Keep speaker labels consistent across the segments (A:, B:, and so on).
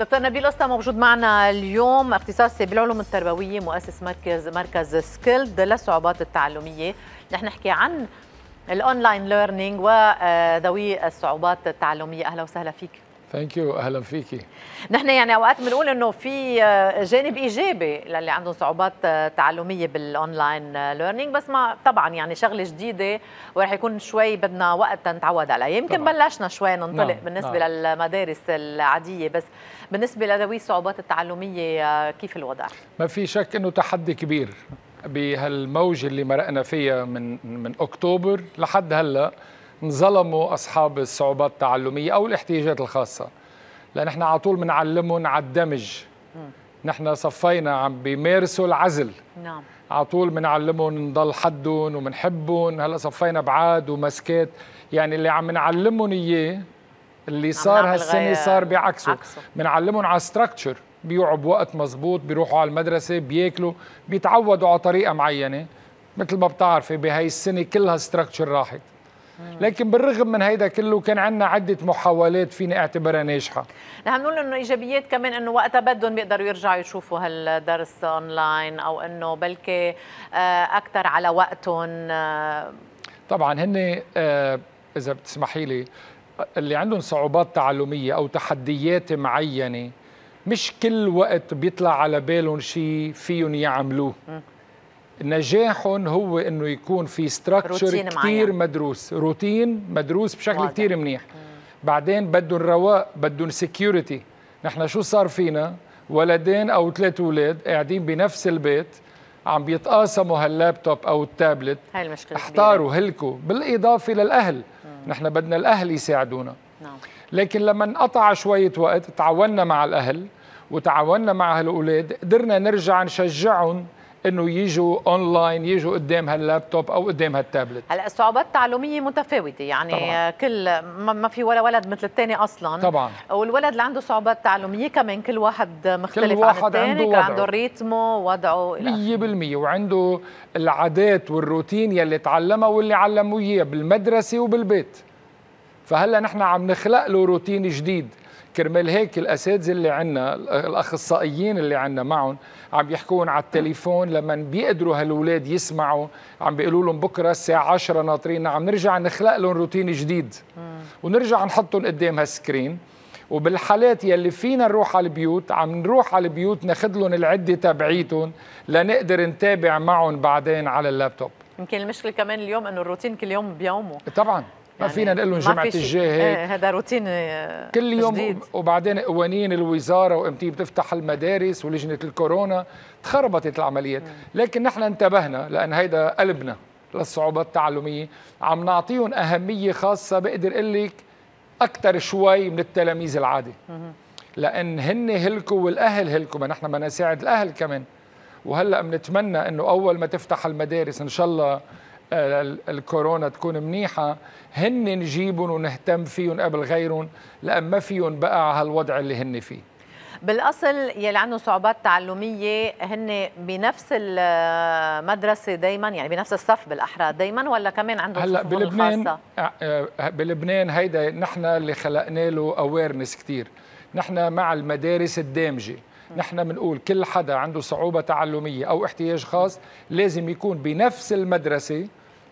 A: دكتور نبيل أستا موجود معنا اليوم اختصاصي بالعلوم التربوية مؤسس مركز مركز سكيلد للصعوبات التعلمية رح نحكي عن الاونلاين ليرنينج وذوي الصعوبات التعلمية أهلا وسهلا فيك
B: ثانك يو اهلا فيكي
A: نحن يعني اوقات بنقول انه في آه، جانب ايجابي للي عندهم صعوبات آه، تعلميه بالاونلاين ليرنينج آه، بس ما طبعا يعني شغله جديده وراح يكون شوي بدنا وقت نتعود عليها يمكن طبعا. بلشنا شوي نعم، ننطلق نعم. بالنسبه نعم. للمدارس العاديه بس بالنسبه لذوي الصعوبات التعلميه كيف الوضع
B: ما في شك انه تحدي كبير بهالموجه اللي مرقنا فيها من من اكتوبر لحد هلا انظلموا أصحاب الصعوبات التعلمية أو الاحتياجات الخاصة لأن احنا على طول بنعلمهم على الدمج نحن صفينا عم بيمارسوا العزل نعم على طول بنعلمهم نضل حدهم وبنحبهم هلا صفينا بعاد ومسكات يعني اللي عم نعلمهم اياه اللي صار هالسنه صار بعكسه بنعلمهم على ستراكشر بيوعوا بوقت مزبوط بيروحوا على المدرسه بياكلوا بيتعودوا على طريقه معينه مثل ما بتعرفي بهي السنه كلها ستراكشر راحت لكن بالرغم من هيدا كله كان عندنا عدة محاولات فينا اعتبرها ناجحة
A: نحن نقول انه ايجابيات كمان انه وقتها بدهم بيقدروا يرجعوا يشوفوا هالدرس اونلاين او انه بلكي آه، اكثر على وقتهم آه.
B: طبعا هن آه، اذا بتسمحي لي اللي عندهم صعوبات تعلمية او تحديات معينة مش كل وقت بيطلع على بالهم شيء فيهم يعملوه نجاحهم هو انه يكون في ستراكشر كثير مدروس روتين مدروس بشكل كثير منيح مم. بعدين بدهم رواق بدهم سكيورتي نحن شو صار فينا ولدين او ثلاث اولاد قاعدين بنفس البيت عم بيتقاسموا هاللابتوب او التابلت هاي المشكله احتاروا هلكوا بالاضافه للاهل مم. نحن بدنا الاهل يساعدونا نعم. لكن لما انقطع شويه وقت تعاوننا مع الاهل وتعاوننا مع هالاولاد قدرنا نرجع نشجعهم انه يجوا اونلاين يجوا قدام هاللابتوب او قدام هالتابلت هلا
A: الصعوبات التعلميه متفاوته يعني طبعاً. كل ما في ولا ولد مثل الثاني اصلا طبعا والولد اللي عنده صعوبات تعلميه كمان كل واحد مختلف كل واحد عن الثاني عنده, عنده ريتمه وضعه
B: 100% وعنده العادات والروتين يلي تعلمها واللي علموه اياه بالمدرسه وبالبيت فهلا نحن عم نخلق له روتين جديد كرمال هيك الاساتذه اللي عندنا الاخصائيين اللي عندنا معهم عم يحكون على التليفون لما بيقدروا هالولاد يسمعوا عم بيقولوا لهم بكره الساعه 10 ناطرين عم نرجع نخلق لهم روتين جديد ونرجع نحطهم قدام هالسكرين وبالحالات يلي فينا نروح على البيوت عم نروح على البيوت ناخذ لهم العده تبعيتهم لنقدر نتابع معهم بعدين على اللابتوب
A: يمكن المشكله كمان اليوم انه الروتين كل يوم بيومه
B: طبعا ما يعني فينا نقول لهم جمعه الجاي هيك إيه،
A: هذا روتين إيه،
B: كل يوم جديد. وبعدين قوانين الوزاره وامتى بتفتح المدارس ولجنه الكورونا تخربطت العمليات لكن نحن انتبهنا لان هيدا قلبنا للصعوبات التعلميه عم نعطيهم اهميه خاصه بقدر اقول لك اكثر شوي من التلاميذ العادي لان هن هلكوا والاهل هلكوا ما نحن بدنا نساعد الاهل كمان وهلا بنتمنى انه اول ما تفتح المدارس ان شاء الله الكورونا تكون منيحة هن نجيبهم ونهتم فيهم قبل غيرهم لأن ما فيهم بقى على هالوضع اللي هن فيه
A: بالاصل يلي عندهم صعوبات تعلميه هن بنفس المدرسه دائما يعني بنفس الصف بالاحرى دائما ولا كمان عندهم هلا بلبنان آه،
B: آه، بلبنان هيدا نحن اللي خلقنا له اويرنس كثير نحن مع المدارس الدامجه نحن بنقول كل حدا عنده صعوبة تعلمية أو احتياج خاص لازم يكون بنفس المدرسة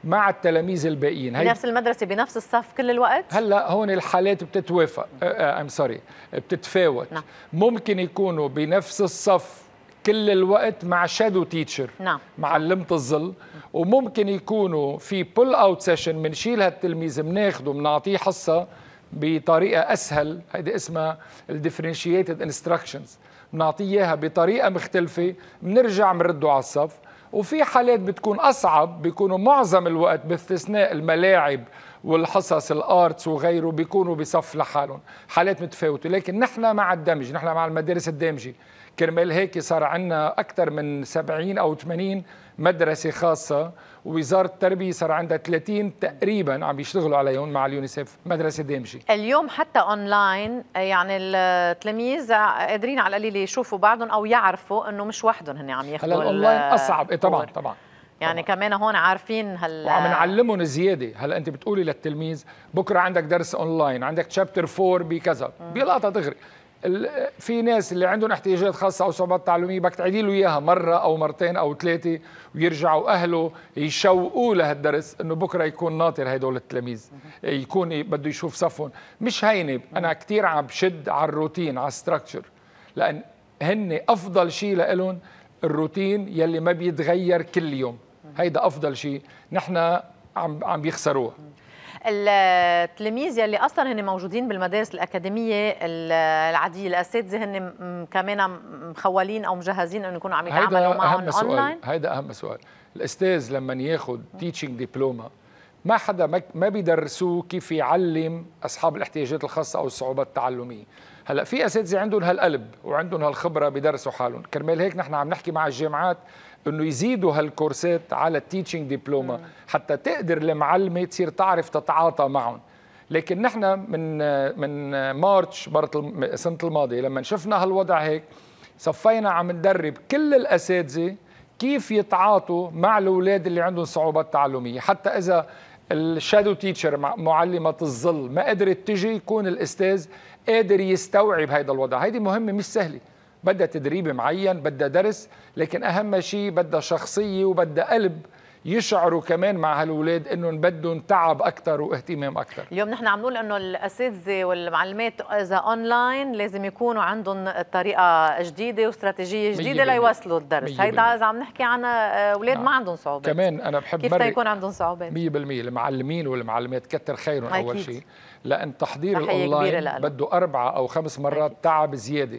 B: مع التلاميذ الباقيين هي نفس
A: المدرسه بنفس الصف كل الوقت
B: هلا هون الحالات بتتوافق ام آه، سوري آه، بتتفاوت نعم. ممكن يكونوا بنفس الصف كل الوقت مع شادو تيتشر نعم معلمه الظل وممكن يكونوا في بول اوت سيشن بنشيل هالتلميذ بناخده بنعطيه حصه بطريقه اسهل هيدي اسمها الديفرنشيتد انستراكشنز بنعطيه اياها بطريقه مختلفه بنرجع بنرده على الصف وفي حالات بتكون أصعب بيكونوا معظم الوقت باستثناء الملاعب والحصص الارتس وغيره بيكونوا بصف لحالهم حالات متفاوته لكن نحن مع الدمج نحن مع المدارس الدامجه كرمال هيك صار عندنا اكثر من 70 او 80 مدرسه خاصه ووزاره التربيه صار عندها 30 تقريبا عم يشتغلوا عليهم مع اليونيسف مدرسه دمشق
A: اليوم حتى اونلاين يعني التلاميذ قادرين على القليل يشوفوا بعضهم او يعرفوا انه مش وحدهم هن عم ياخذوا هلا الاونلاين اصعب إيه، طبعا طبعا يعني طبعا. كمان هون عارفين هل وعم
B: نعلمهم زياده هلا انت بتقولي للتلميذ بكره عندك درس اونلاين عندك تشابتر 4 بكذا بلقطه دغري في ناس اللي عندهم احتياجات خاصه او صعوبات تعليميه بدك تعيدي له اياها مره او مرتين او ثلاثه ويرجعوا اهله يشوقوه لهالدرس انه بكره يكون ناطر هدول التلاميذ يكون إيه، بده يشوف صفهم مش هينه انا كثير عم بشد على الروتين على الستركتشر لان هن افضل شيء لهم الروتين يلي ما بيتغير كل يوم هيدا افضل شيء نحن عم عم بيخسروه
A: التلاميذ يلي اصلا هن موجودين بالمدارس الاكاديميه العاديه الاساتذه هن كمان مخولين او مجهزين انه يكونوا عم يتعاملوا معهم اونلاين
B: هيدا اهم سؤال الاستاذ لما ياخذ تيتشنج دبلوما ما حدا ما بيدرسوه كيف يعلم اصحاب الاحتياجات الخاصه او الصعوبات التعلميه هلا في اساتذه عندهم هالقلب وعندهم هالخبره بدرسوا حالهم كرمال هيك نحن عم نحكي مع الجامعات انه يزيدوا هالكورسات على التيتشنج دبلوما حتى تقدر المعلمه تصير تعرف تتعاطى معهم لكن نحن من من مارتش مرة السنه الماضيه لما شفنا هالوضع هيك صفينا عم ندرب كل الاساتذه كيف يتعاطوا مع الاولاد اللي عندهم صعوبات تعلميه حتى اذا الشادو تيتشر معلمه الظل ما قدرت تجي يكون الاستاذ قادر يستوعب هذا الوضع هيدي مهمه مش سهله بدها تدريب معين بدها درس لكن أهم شيء بدها شخصية وبدها قلب يشعروا كمان مع هالولاد انهم بدهم تعب اكثر واهتمام اكثر اليوم نحن
A: عم نقول انه الاساتذه والمعلمات اذا اونلاين لازم يكونوا عندهم طريقه جديده واستراتيجيه جديده ليوصلوا الدرس هيدا اذا عم نحكي عن آه، اولاد نعم. ما عندهم
B: صعوبات كمان انا بحب كيف يكون عندهم صعوبات 100% المعلمين والمعلمات كتر خيرهم اول شيء لان تحضير الاونلاين بده اربعه او خمس مرات أكيد. تعب زياده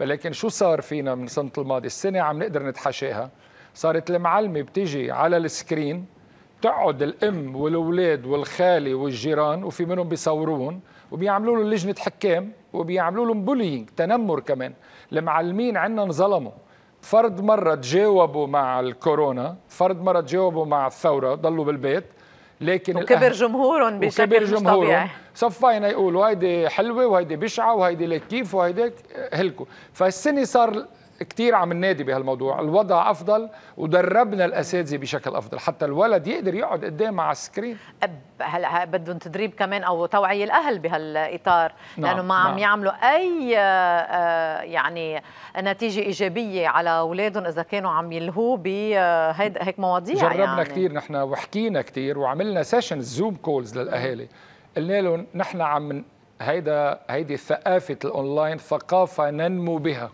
B: ولكن شو صار فينا من سنة الماضي السنة عم نقدر نتحاشاها صارت المعلمة بتيجي على السكرين بتقعد الأم والأولاد والخالة والجيران وفي منهم بيصوروهم وبيعملوا لهم لجنة حكام وبيعملوا لهم بولينج تنمر كمان المعلمين عنا انظلموا فرد مرة تجاوبوا مع الكورونا فرد مرة تجاوبوا مع الثورة ضلوا بالبيت لكن وكبر جمهورهم بشكل وكبر جمهورهم طبيعي صفينا يقولوا هيدي حلوه وهيدي بشعه وهيدي لكيف وهيدي هلكوا فالسنه صار كتير عم ننادي بهالموضوع الوضع افضل ودربنا الاساتذه بشكل افضل حتى الولد يقدر يقعد قدام على السكرين
A: هلا بدهم تدريب كمان او توعيه الاهل بهالاطار نعم. لانه ما عم نعم. يعملوا اي آه، آه، يعني نتيجه ايجابيه على اولادهم اذا كانوا عم يلهوا بهيك آه، هيك مواضيع جربنا يعني. كثير
B: نحن وحكينا كثير وعملنا سيشن زوم كولز للاهالي قلنا لهم نحن عم هيدا هيدي ثقافه الاونلاين ثقافه ننمو بها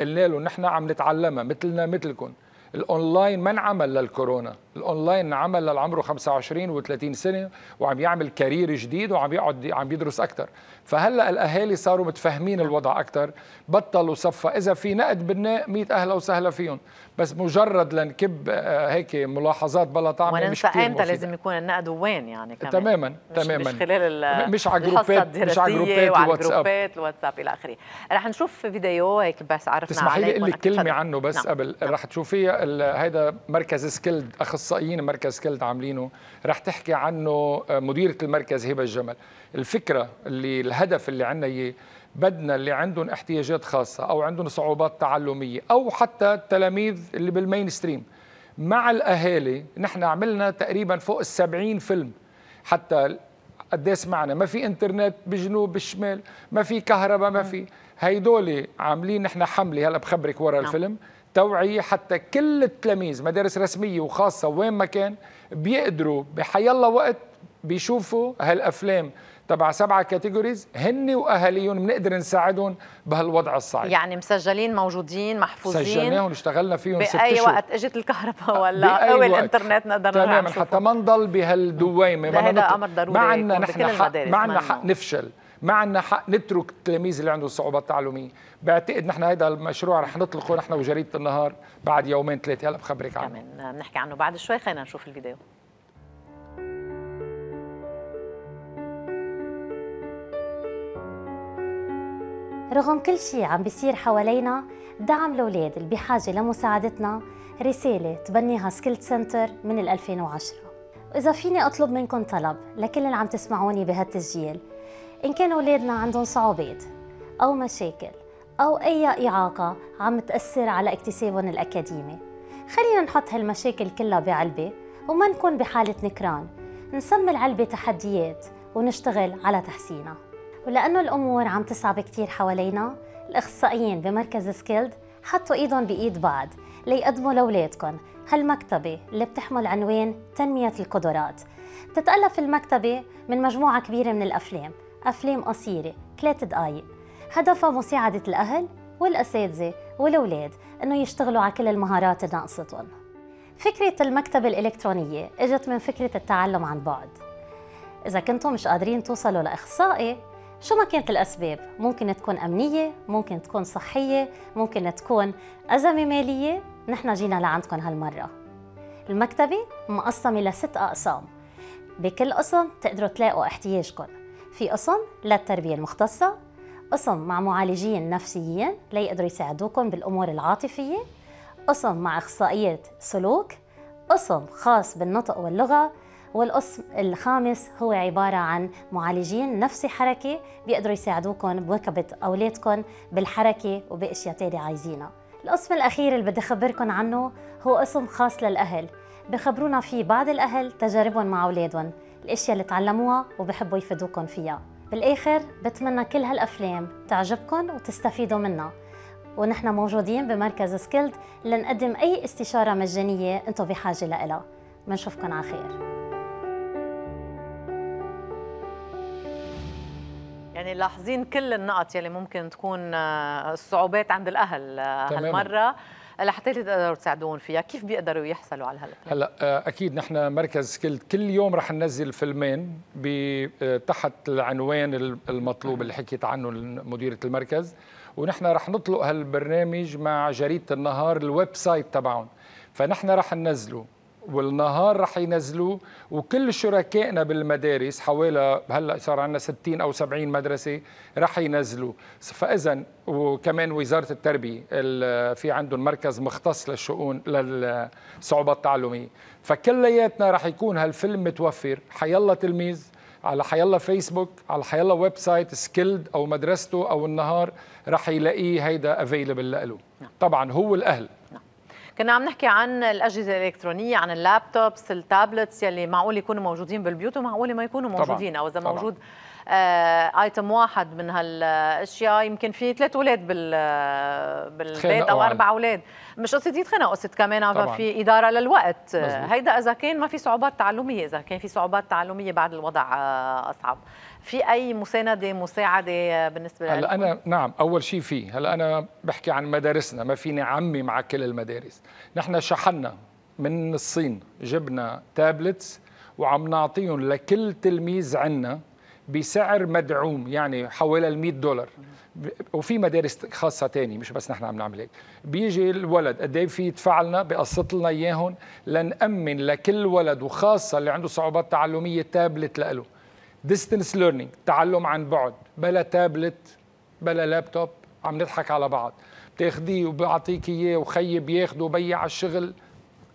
B: قلنا له نحن عم نتعلمها مثلنا مثلكم الاونلاين ما انعمل للكورونا الاونلاين عمل للعمره 25 و30 سنه وعم يعمل كارير جديد وعم يقعد عم يدرس اكثر فهلا الاهالي صاروا متفاهمين الوضع اكثر بطلوا صفة اذا في نقد بناء 100 اهلا وسهلا فيهم بس مجرد لنكب آه، هيك ملاحظات بلا طعم مش كثير امتى لازم
A: يكون النقد وين يعني كمان تماما
B: مش تماما مش
A: خلال مش على جروبات مش على جروبات الواتساب الواتساب الى اخره رح نشوف فيديو هيك بس عرفنا تسمحي لي اقول لك كلمه
B: عنه بس نعم. قبل نعم. رح تشوفيها هيدا مركز سكيلد اخصائيين مركز سكيلد عاملينه رح تحكي عنه آه، مديره المركز هبه الجمل الفكره اللي الهدف اللي عندنا اياه بدنا اللي عندهم احتياجات خاصه او عندهم صعوبات تعلميه او حتى التلاميذ اللي بالمين ستريم مع الاهالي نحن عملنا تقريبا فوق ال 70 فيلم حتى قد سمعنا ما في انترنت بجنوب بالشمال ما في كهرباء ما في هيدول عاملين نحن حمله هلا بخبرك ورا نعم. الفيلم توعية حتى كل التلاميذ مدارس رسمية وخاصة وين ما كان بيقدروا بحيالله وقت بيشوفوا هالأفلام تبع سبعة كاتيجوريز هن واهاليهم بنقدر نساعدهم بهالوضع الصعب
A: يعني مسجلين موجودين محفوظين سجلناهم
B: اشتغلنا فيهم بأي ست بأي وقت
A: اجت الكهرباء آه، ولا او الانترنت نقدر تماما حتى
B: ما نضل بهالدويمه ما امر ضروري ما عندنا نحن حق ما عندنا حق نفشل ما عندنا حق نترك التلاميذ اللي عندهم صعوبات تعلميه بعتقد نحن هذا المشروع رح نطلقه نحن وجريده النهار بعد يومين ثلاثه هلا بخبرك عنه
A: تمام بنحكي عنه بعد شوي خلينا نشوف الفيديو
C: رغم كل شيء عم بيصير حوالينا دعم الأولاد اللي بحاجة لمساعدتنا رسالة تبنيها سكيلت سنتر من 2010 وإذا فيني أطلب منكم طلب لكل اللي عم تسمعوني بهالتسجيل إن كان أولادنا عندهم صعوبات أو مشاكل أو أي إعاقة عم تأثر على اكتسابهم الأكاديمي خلينا نحط هالمشاكل كلها بعلبة وما نكون بحالة نكران نسمي العلبة تحديات ونشتغل على تحسينها ولأنه الأمور عم تصعب كتير حوالينا الأخصائيين بمركز سكيلد حطوا إيدهم بإيد بعض ليقدموا لأولادكم هالمكتبة اللي بتحمل عنوان تنمية القدرات بتتألف المكتبة من مجموعة كبيرة من الأفلام أفلام قصيرة ثلاث دقايق هدفها مساعدة الأهل والأساتذة والأولاد أنه يشتغلوا على كل المهارات اللي ناقصتهم فكرة المكتبة الإلكترونية إجت من فكرة التعلم عن بعد إذا كنتم مش قادرين توصلوا لأخصائي شو ما كانت الأسباب ممكن تكون أمنية ممكن تكون صحية ممكن تكون أزمة مالية نحن جينا لعندكم هالمرة المكتبة مقسمة لست أقسام بكل قسم تقدروا تلاقوا احتياجكم في قسم للتربية المختصة قسم مع معالجين نفسيين ليقدروا يساعدوكم بالأمور العاطفية قسم مع أخصائية سلوك قسم خاص بالنطق واللغة والقسم الخامس هو عبارة عن معالجين نفسي حركي بيقدروا يساعدوكم بوكبة أولادكم بالحركة وبأشياء تانية عايزينها القسم الأخير اللي بدي أخبركم عنه هو قسم خاص للأهل بخبرونا فيه بعض الأهل تجاربهم مع أولادهم الاشياء اللي تعلموها وبحبوا يفيدوكم فيها بالاخر بتمنى كل هالافلام تعجبكم وتستفيدوا منها ونحن موجودين بمركز سكيلد لنقدم اي استشاره مجانيه انتم بحاجه لها منشوفكم على خير
A: يعني لاحظين كل النقط يلي ممكن تكون آه، الصعوبات عند الاهل آه، هالمره لحتى تقدروا تساعدون فيها كيف بيقدروا يحصلوا على هالبلان هلا
B: آه، اكيد نحن مركز كل كل يوم رح ننزل فيلمين آه، تحت العنوان المطلوب اللي حكيت عنه مديره المركز ونحن رح نطلق هالبرنامج مع جريده النهار الويب سايت تبعهم فنحن رح ننزله والنهار رح ينزلوه وكل شركائنا بالمدارس حوالي هلا صار عندنا 60 او 70 مدرسه رح ينزلوا فاذا وكمان وزاره التربيه في عندهم مركز مختص للشؤون للصعوبات التعلميه فكلياتنا رح يكون هالفيلم متوفر حيلا تلميذ على حيلا فيسبوك على حيلا ويب سايت سكيلد او مدرسته او النهار رح يلاقيه هيدا افيلبل له نعم. طبعا هو الاهل نعم.
A: كنا عم نحكي عن الاجهزه الالكترونيه عن اللابتوبس التابلتس يلي معقول يكونوا موجودين بالبيوت ومعقول ما يكونوا موجودين طبعا. او اذا موجود طبعا. ايتم آه، واحد من هالاشياء يمكن في ثلاث اولاد بال آه، بالبيت او اربع اولاد مش قصه يتخنق قصه كمان طبعاً. في اداره للوقت مزبوط. هيدا اذا كان ما في صعوبات تعلميه اذا كان في صعوبات تعلميه بعد الوضع آه، اصعب في اي مسانده مساعده بالنسبه هلا انا
B: نعم اول شيء في هلا انا بحكي عن مدارسنا ما فيني عمي مع كل المدارس نحن شحنا من الصين جبنا تابلتس وعم نعطيهم لكل تلميذ عنا بسعر مدعوم يعني حوالي ال 100 دولار وفي مدارس خاصة تاني مش بس نحن عم نعمل هيك بيجي الولد قد ايه في يدفع لنا بقسط لنا اياهم لنأمن لكل ولد وخاصة اللي عنده صعوبات تعلمية تابلت له ديستنس ليرنينج تعلم عن بعد بلا تابلت بلا لابتوب عم نضحك على بعض بتاخذيه وبعطيك اياه وخيي بياخذه وبيع على الشغل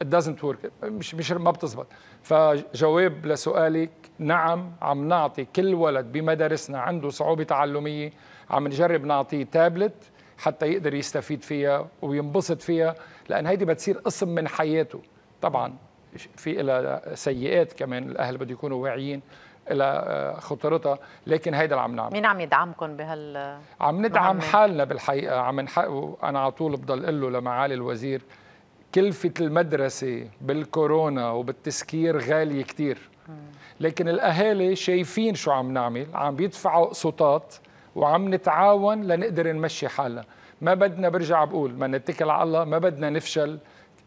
B: it doesn't work مش مش ما بتزبط فجواب لسؤالك نعم عم نعطي كل ولد بمدارسنا عنده صعوبة تعلمية عم نجرب نعطيه تابلت حتى يقدر يستفيد فيها وينبسط فيها لأن هيدي بتصير قسم من حياته طبعا في إلى سيئات كمان الأهل بده يكونوا واعيين إلى آه، خطورتها لكن هيدا اللي عم نعمل مين
A: عم يدعمكم بهال
B: عم ندعم مهمة. حالنا بالحقيقة عم نحق... أنا على طول بضل أقول له لمعالي الوزير كلفة المدرسة بالكورونا وبالتسكير غالية كتير لكن الأهالي شايفين شو عم نعمل عم بيدفعوا قسطات وعم نتعاون لنقدر نمشي حالنا ما بدنا برجع بقول ما نتكل على الله ما بدنا نفشل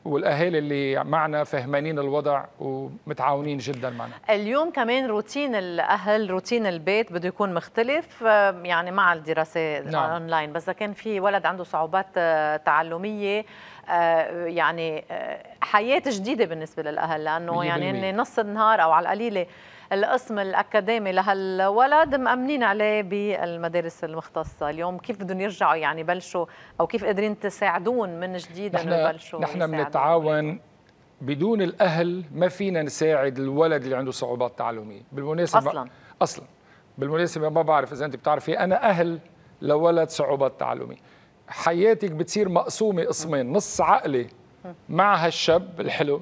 B: والاهالي اللي معنا فهمانين الوضع ومتعاونين جدا معنا
A: اليوم كمان روتين الاهل روتين البيت بده يكون مختلف يعني مع الدراسه نعم. اونلاين بس كان في ولد عنده صعوبات آه، تعلميه آه، يعني آه، حياه جديده بالنسبه للاهل لانه يعني هن نص النهار او على القليله القسم الاكاديمي لهالولد مامنين عليه بالمدارس المختصه اليوم كيف بدهم يرجعوا يعني يبلشوا او كيف قادرين تساعدون من جديد انه يبلشوا نحن
B: بنتعاون بدون الاهل ما فينا نساعد الولد اللي عنده صعوبات تعلميه بالمناسبه اصلا اصلا بالمناسبه ما بعرف اذا انت بتعرفي انا اهل لولد صعوبات تعلميه حياتك بتصير مقسومه قسمين نص عقلي مع هالشاب الحلو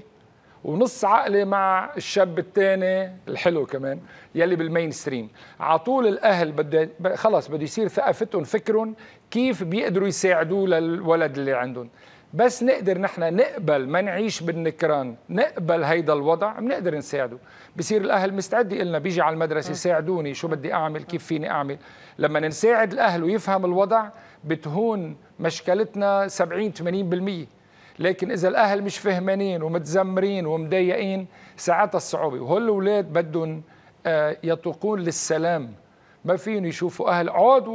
B: ونص عقلي مع الشاب الثاني الحلو كمان يلي بالمين ستريم على طول الاهل بده خلص بده يصير ثقافتهم فكرهم كيف بيقدروا يساعدوا للولد اللي عندهم بس نقدر نحن نقبل ما نعيش بالنكران نقبل هيدا الوضع بنقدر نساعده بصير الاهل مستعد لنا بيجي على المدرسه آه. ساعدوني شو بدي اعمل كيف فيني آه. اعمل لما نساعد الاهل ويفهم الوضع بتهون مشكلتنا 70 80% لكن اذا الاهل مش فهمانين ومتزمرين ومضايقين ساعتها الصعوبه وهول الاولاد بدهم آه، يطوقون للسلام ما فيهم يشوفوا اهل عاد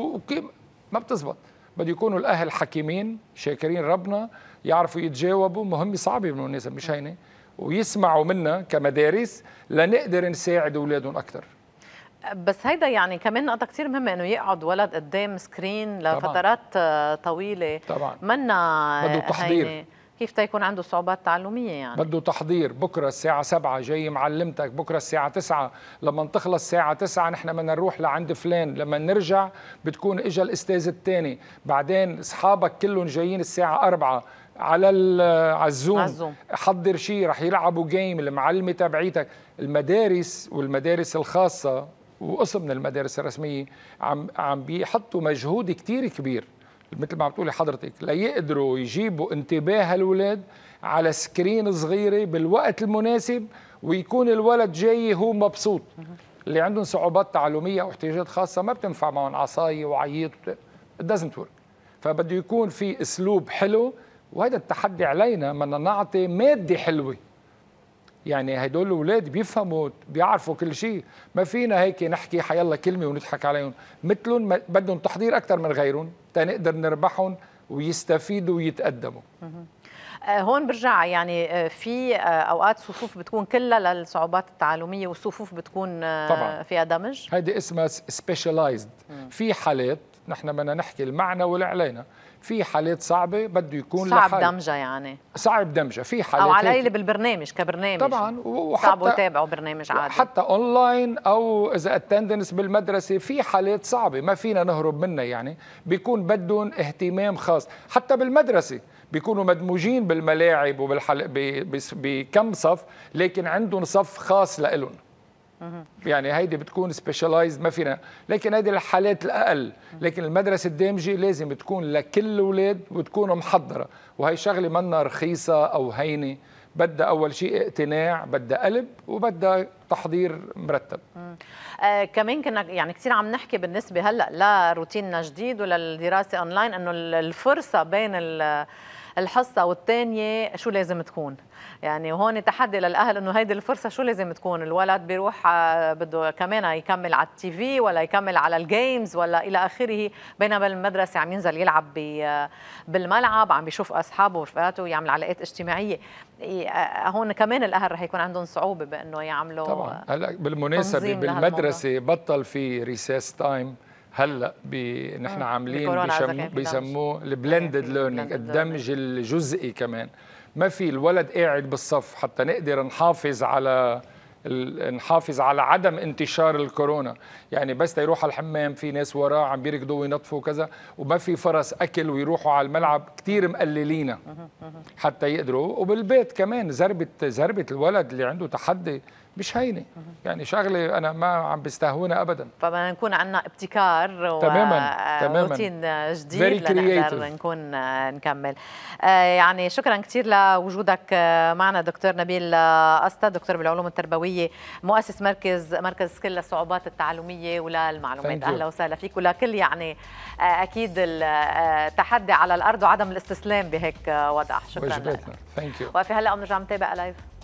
B: ما بتزبط بده يكونوا الاهل حكيمين شاكرين ربنا يعرفوا يتجاوبوا مهمة صعبة بالمناسبة مش هينة ويسمعوا منا كمدارس لنقدر نساعد أولادهم أكثر
A: بس هيدا يعني كمان نقطة كثير مهمة انه يقعد ولد قدام سكرين لفترات طبعاً. آه، طويلة طبعا منا بده تحضير كيف تيكون عنده صعوبات تعلمية يعني
B: بده تحضير بكرة الساعة 7 جاي معلمتك بكرة الساعة 9 لما تخلص الساعة 9 نحن بدنا نروح لعند فلان لما نرجع بتكون اجى الأستاذ الثاني بعدين أصحابك كلهم جايين الساعة 4 على الزوم عزوم. حضر شيء رح يلعبوا جيم المعلمه تبعيتك المدارس والمدارس الخاصه وقسم من المدارس الرسميه عم عم بيحطوا مجهود كتير كبير مثل ما عم تقولي حضرتك ليقدروا يجيبوا انتباه هالولاد على سكرين صغيره بالوقت المناسب ويكون الولد جاي هو مبسوط اللي عندهم صعوبات تعلميه او احتياجات خاصه ما بتنفع معهم عصايه وعيط doesn't work فبده يكون في اسلوب حلو وهذا التحدي علينا بدنا نعطي ماده حلوه يعني هدول الاولاد بيفهموا بيعرفوا كل شيء ما فينا هيك نحكي حيلا كلمه ونضحك عليهم مثلهم بدهم تحضير اكثر من غيرهم تنقدر نربحهم ويستفيدوا ويتقدموا
A: آه، هون برجع يعني آه، في آه، اوقات صفوف بتكون كلها للصعوبات التعلميه وصفوف بتكون طبعا. فيها دمج
B: هيدي اسمها سبيشالايزد في حالات نحن بدنا نحكي المعنى والعلينا في حالات صعبه بده يكون صعب لحال. دمجه يعني صعب دمجه في حالات او على اللي
A: بالبرنامج كبرنامج
B: طبعا وحتى صعب يتابعوا برنامج عادي حتى اونلاين او اذا اتندنس بالمدرسه في حالات صعبه ما فينا نهرب منها يعني بيكون بدهم اهتمام خاص حتى بالمدرسه بيكونوا مدموجين بالملاعب وبالحل... بكم صف لكن عندهم صف خاص لإلهم يعني هيدي بتكون سبيشالايزد ما فينا لكن هيدي الحالات الاقل لكن المدرسه الدامجه لازم تكون لكل الاولاد وتكون محضره وهي شغله منا رخيصه او هينه بدها اول شيء اقتناع بدها قلب وبدها تحضير مرتب
A: آه كمان كنا يعني كثير عم نحكي بالنسبه هلا لروتيننا جديد وللدراسه اونلاين انه الفرصه بين الحصه والثانيه شو لازم تكون يعني وهون تحدي للاهل انه هيدي الفرصه شو لازم تكون الولد بيروح آه، بده كمان يكمل على التي في ولا يكمل على الجيمز ولا الى اخره بينما المدرسه عم ينزل يلعب آه، بالملعب عم بيشوف اصحابه ورفقاته يعمل علاقات اجتماعيه آه، هون كمان الاهل رح يكون عندهم صعوبه بانه يعملوا طبعا
B: هلا بالمناسبه بالمدرسه بطل في ريسيس تايم هلا نحن آه، عاملين بيسموه البلندد ليرنينج الدمج الجزئي كمان ما في الولد قاعد بالصف حتى نقدر نحافظ على نحافظ على عدم انتشار الكورونا يعني بس يروح على الحمام في ناس وراه عم بيركضوا وينطفوا كذا وما في فرص اكل ويروحوا على الملعب كثير مقللينا حتى يقدروا وبالبيت كمان زربه زربه الولد اللي عنده تحدي مش هينه يعني شغله انا ما عم بستهونا ابدا طبعا
A: نكون عندنا ابتكار و... تماما تماما روتين جديد لنقدر نكون آه، نكمل آه، يعني شكرا كثير لوجودك آه، معنا دكتور نبيل استا دكتور بالعلوم التربويه التربيه مؤسس مركز مركز كل الصعوبات التعلميه وللمعلومات اهلا وسهلا فيك ولكل يعني آه، اكيد آه، التحدي على الارض وعدم الاستسلام بهيك آه، وضع شكرا لك وفي هلا بنرجع نتابع لايف